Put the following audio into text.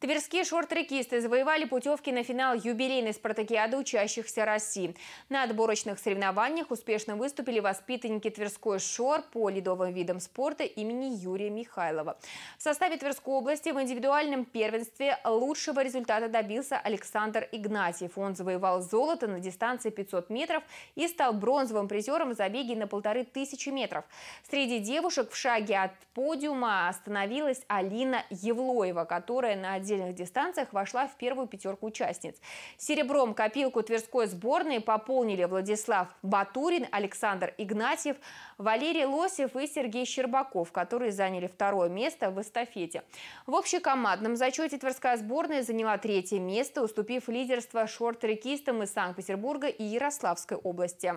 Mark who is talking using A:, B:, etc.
A: Тверские шорт-трекисты завоевали путевки на финал юбилейной спартакиады учащихся России. На отборочных соревнованиях успешно выступили воспитанники Тверской шор по ледовым видам спорта имени Юрия Михайлова. В составе Тверской области в индивидуальном первенстве лучшего результата добился Александр Игнатьев. Он завоевал золото на дистанции 500 метров и стал бронзовым призером в забеге на полторы тысячи метров. Среди девушек в шаге от подиума остановилась Алина Евлоева, которая на отдельных дистанциях вошла в первую пятерку участниц. Серебром копилку Тверской сборной пополнили Владислав Батурин, Александр Игнатьев, Валерий Лосев и Сергей Щербаков, которые заняли второе место в эстафете. В общекомандном зачете Тверская сборная заняла третье место, уступив лидерство шорт-рекистам из Санкт-Петербурга и Ярославской области.